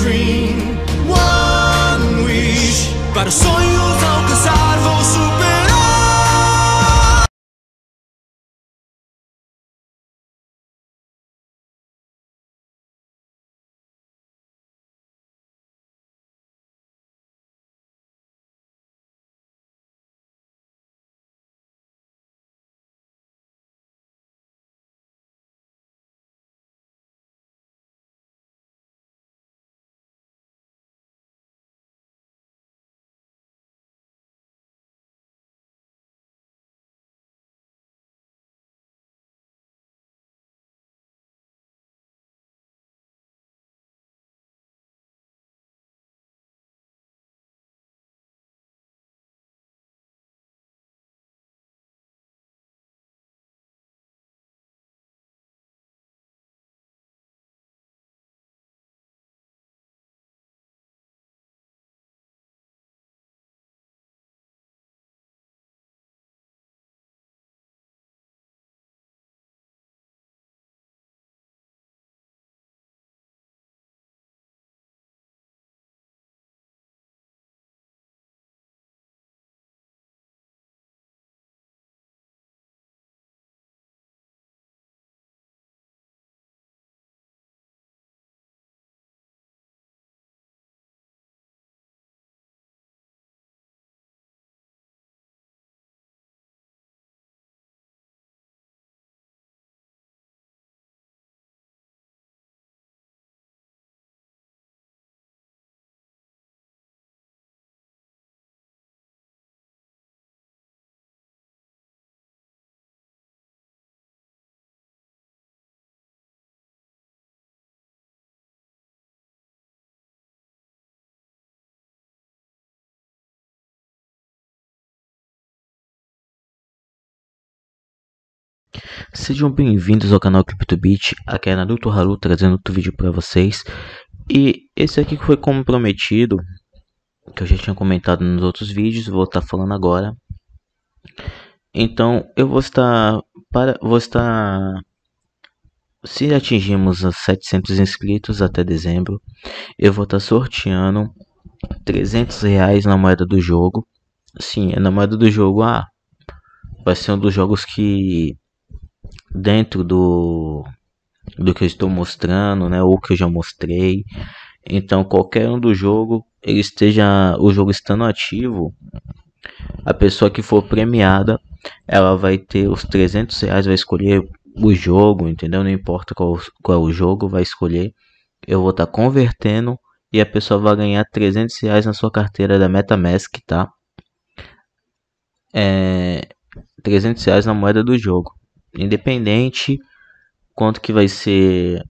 dream, one wish para o sonho. Sejam bem-vindos ao canal CryptoBit, aqui é Naruto Haru trazendo outro vídeo para vocês. E esse aqui que foi comprometido, que eu já tinha comentado nos outros vídeos, vou estar tá falando agora. Então eu vou estar para vou estar se atingirmos os 700 inscritos até dezembro, eu vou estar tá sorteando 300 reais na moeda do jogo. Sim, é na moeda do jogo. Ah, vai ser um dos jogos que dentro do, do que eu estou mostrando, né? Ou que eu já mostrei. Então, qualquer um do jogo, ele esteja, o jogo estando ativo, a pessoa que for premiada, ela vai ter os 300 reais, vai escolher o jogo, entendeu? Não importa qual, qual é o jogo, vai escolher. Eu vou estar tá convertendo e a pessoa vai ganhar 300 reais na sua carteira da MetaMask, tá? É, 300 reais na moeda do jogo independente quanto que vai ser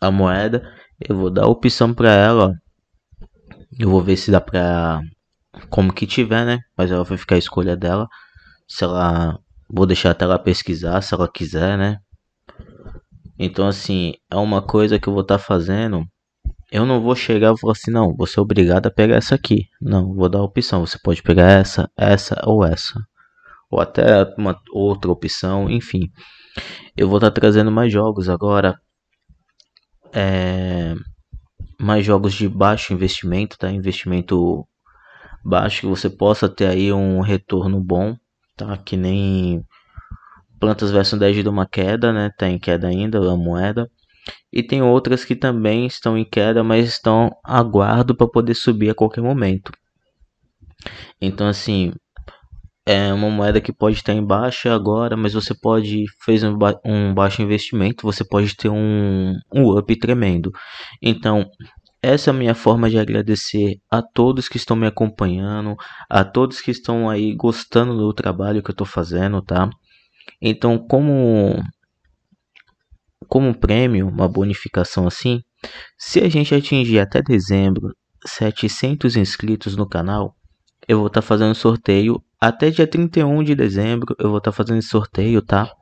a moeda, eu vou dar opção para ela. Ó. Eu vou ver se dá pra como que tiver, né? Mas ela vai ficar a escolha dela. Se ela vou deixar até ela pesquisar, se ela quiser, né? Então assim, é uma coisa que eu vou estar tá fazendo. Eu não vou chegar e falar assim, não, você é obrigado a pegar essa aqui. Não, vou dar a opção, você pode pegar essa, essa ou essa ou até uma outra opção, enfim. Eu vou estar tá trazendo mais jogos agora, é, mais jogos de baixo investimento, tá? Investimento baixo que você possa ter aí um retorno bom, tá? Que nem plantas versus 10 de uma queda, né? Tá em queda ainda é a moeda. E tem outras que também estão em queda, mas estão aguardo para poder subir a qualquer momento. Então assim, é uma moeda que pode estar em baixa agora, mas você pode fez um, ba um baixo investimento, você pode ter um, um up tremendo. Então, essa é a minha forma de agradecer a todos que estão me acompanhando, a todos que estão aí gostando do trabalho que eu estou fazendo, tá? Então, como como prêmio, uma bonificação assim, se a gente atingir até dezembro 700 inscritos no canal, eu vou estar tá fazendo sorteio até dia 31 de dezembro eu vou estar tá fazendo esse sorteio, tá?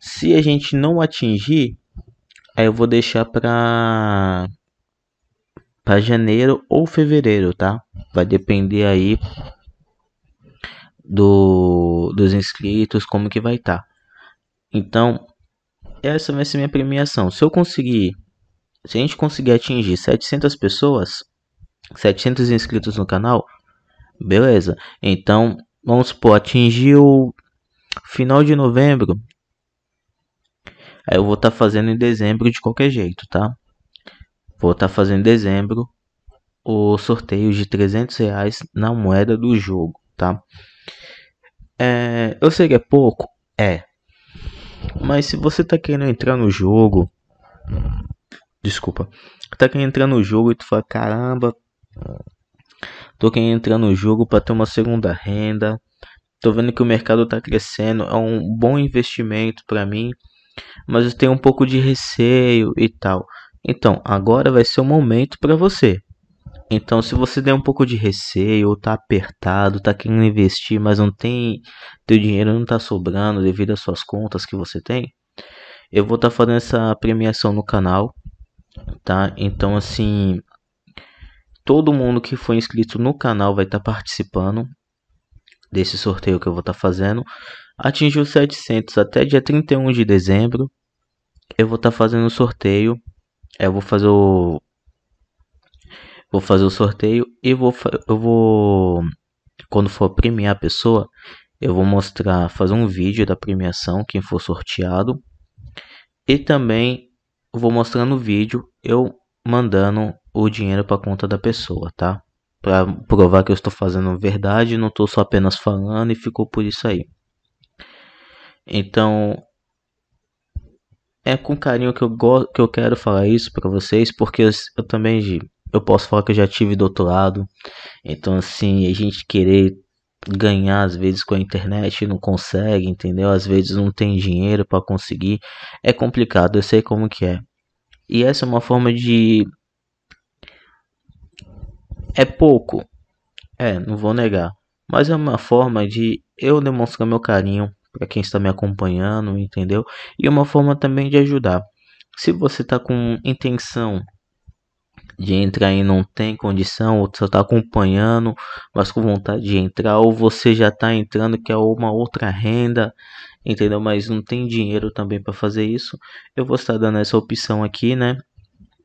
Se a gente não atingir, aí eu vou deixar pra para janeiro ou fevereiro, tá? Vai depender aí do dos inscritos como que vai estar. Tá. Então, essa vai ser minha premiação. Se eu conseguir, se a gente conseguir atingir 700 pessoas, 700 inscritos no canal, Beleza. Então, vamos supor, o final de novembro. Aí eu vou estar tá fazendo em dezembro de qualquer jeito, tá? Vou estar tá fazendo em dezembro o sorteio de 300 reais na moeda do jogo, tá? É, eu sei que é pouco, é. Mas se você tá querendo entrar no jogo, desculpa, tá querendo entrar no jogo e tu fala, caramba, Tô querendo entrar no jogo para ter uma segunda renda. Tô vendo que o mercado tá crescendo, é um bom investimento para mim, mas eu tenho um pouco de receio e tal. Então, agora vai ser o momento para você. Então, se você der um pouco de receio, ou tá apertado, tá querendo investir, mas não tem teu dinheiro não tá sobrando devido às suas contas que você tem, eu vou estar tá fazendo essa premiação no canal, tá? Então, assim, Todo mundo que foi inscrito no canal vai estar tá participando desse sorteio que eu vou estar tá fazendo. Atingiu 700 até dia 31 de dezembro. Eu vou estar tá fazendo o sorteio. Eu vou fazer o vou fazer o sorteio e vou eu vou quando for premiar a pessoa, eu vou mostrar, fazer um vídeo da premiação quem for sorteado. E também vou mostrando o vídeo eu mandando o dinheiro para conta da pessoa, tá? Para provar que eu estou fazendo verdade, não estou só apenas falando e ficou por isso aí. Então, é com carinho que eu, que eu quero falar isso para vocês, porque eu, eu também eu posso falar que eu já tive doutorado. Então, assim, a gente querer ganhar às vezes com a internet não consegue, entendeu? Às vezes não tem dinheiro para conseguir. É complicado, eu sei como que é. E essa é uma forma de é pouco. É, não vou negar. Mas é uma forma de eu demonstrar meu carinho para quem está me acompanhando, entendeu? E uma forma também de ajudar. Se você está com intenção de entrar e não tem condição, ou só está acompanhando, mas com vontade de entrar, ou você já está entrando que é uma outra renda, entendeu? Mas não tem dinheiro também para fazer isso, eu vou estar dando essa opção aqui, né?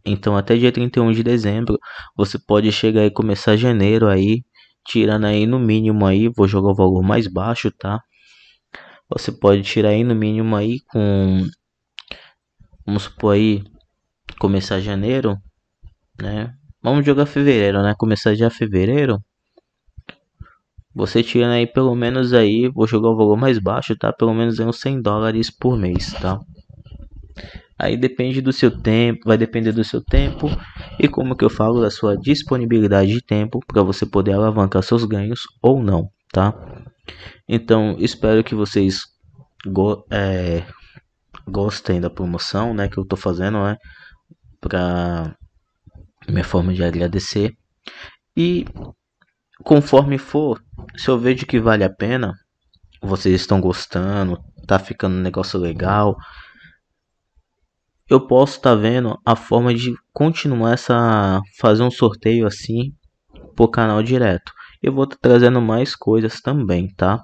Então até dia 31 de dezembro, você pode chegar e começar janeiro aí, tirando aí no mínimo aí, vou jogar o valor mais baixo, tá? Você pode tirar aí no mínimo aí com vamos supor aí começar janeiro, né? Vamos jogar fevereiro, né? Começar já fevereiro. Você tira aí pelo menos aí, vou jogar o valor mais baixo, tá? Pelo menos aí uns 100 dólares por mês, tá? Aí depende do seu tempo, vai depender do seu tempo e como que eu falo da sua disponibilidade de tempo para você poder alavancar seus ganhos ou não, tá? Então espero que vocês go é, gostem da promoção, né, que eu tô fazendo, né, para minha forma de agradecer e conforme for, se eu vejo que vale a pena, vocês estão gostando, tá ficando um negócio legal eu posso estar tá vendo a forma de continuar essa fazer um sorteio assim por canal direto. Eu vou estar tá trazendo mais coisas também, tá?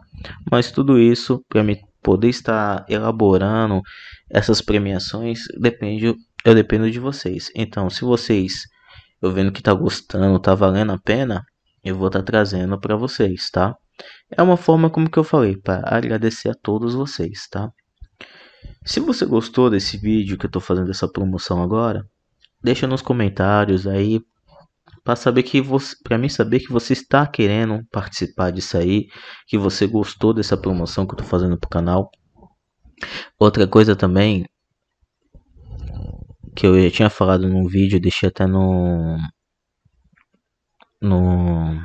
Mas tudo isso para me poder estar elaborando essas premiações depende eu dependo de vocês. Então, se vocês eu vendo que tá gostando, tá valendo a pena, eu vou estar tá trazendo para vocês, tá? É uma forma como que eu falei para agradecer a todos vocês, tá? Se você gostou desse vídeo que eu estou fazendo essa promoção agora, deixa nos comentários aí para saber que você, para mim saber que você está querendo participar disso aí, que você gostou dessa promoção que eu estou fazendo pro canal. Outra coisa também que eu já tinha falado num vídeo, deixei até no no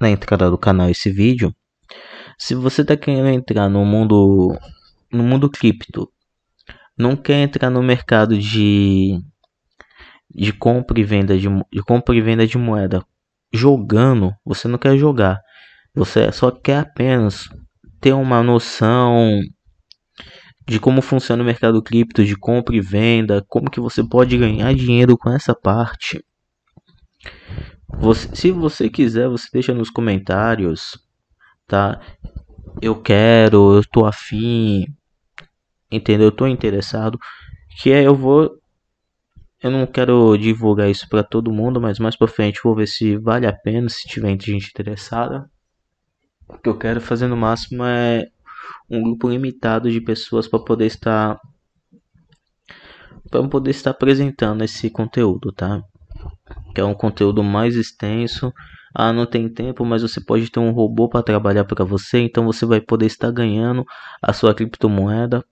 na entrada do canal esse vídeo. Se você está querendo entrar no mundo no mundo cripto não quer entrar no mercado de de compra e venda de, de compra e venda de moeda jogando, você não quer jogar. Você só quer apenas ter uma noção de como funciona o mercado cripto, de compra e venda, como que você pode ganhar dinheiro com essa parte. Você, se você quiser, você deixa nos comentários, tá? eu quero, eu tô afim, entendeu? Eu tô interessado. Que é, eu vou. Eu não quero divulgar isso para todo mundo, mas mais pra frente vou ver se vale a pena, se tiver gente interessada. O que eu quero fazer no máximo é um grupo limitado de pessoas para poder estar para poder estar apresentando esse conteúdo, tá? Que é um conteúdo mais extenso, ah, não tem tempo, mas você pode ter um robô para trabalhar para você, então você vai poder estar ganhando a sua criptomoeda,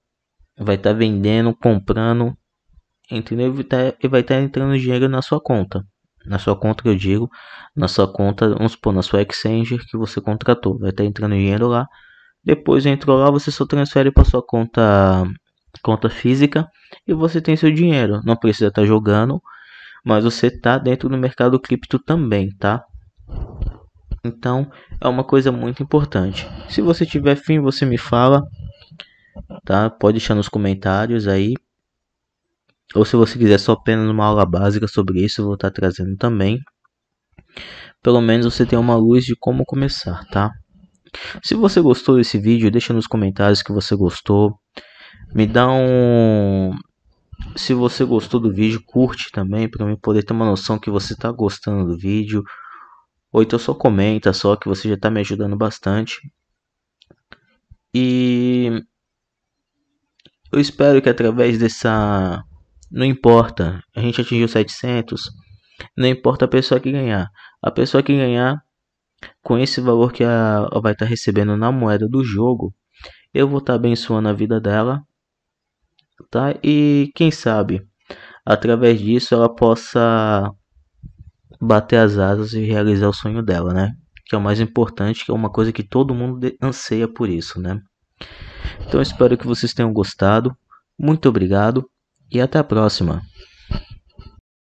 vai estar vendendo, comprando, entendeu? E vai tá, estar tá entrando dinheiro na sua conta. Na sua conta que eu digo, na sua conta, vamos supor, na sua exchange que você contratou, vai estar tá entrando dinheiro lá. Depois entrou lá, você só transfere para sua conta conta física e você tem seu dinheiro. Não precisa estar jogando, mas você tá dentro do mercado cripto também, tá? Então é uma coisa muito importante. Se você tiver fim, você me fala, tá? Pode deixar nos comentários aí. Ou se você quiser só apenas uma aula básica sobre isso, eu vou estar trazendo também. Pelo menos você tem uma luz de como começar, tá? Se você gostou desse vídeo, deixa nos comentários que você gostou. Me dá um se você gostou do vídeo, curte também para eu poder ter uma noção que você está gostando do vídeo. Ou então só comenta só que você já está me ajudando bastante. E eu espero que através dessa não importa, a gente atingiu 700, não importa a pessoa que ganhar. A pessoa que ganhar com esse valor que ela vai estar tá recebendo na moeda do jogo, eu vou estar tá abençoando a vida dela, tá? E quem sabe, através disso ela possa bater as asas e realizar o sonho dela, né? Que é o mais importante, que é uma coisa que todo mundo anseia por isso, né? Então espero que vocês tenham gostado. Muito obrigado e até a próxima.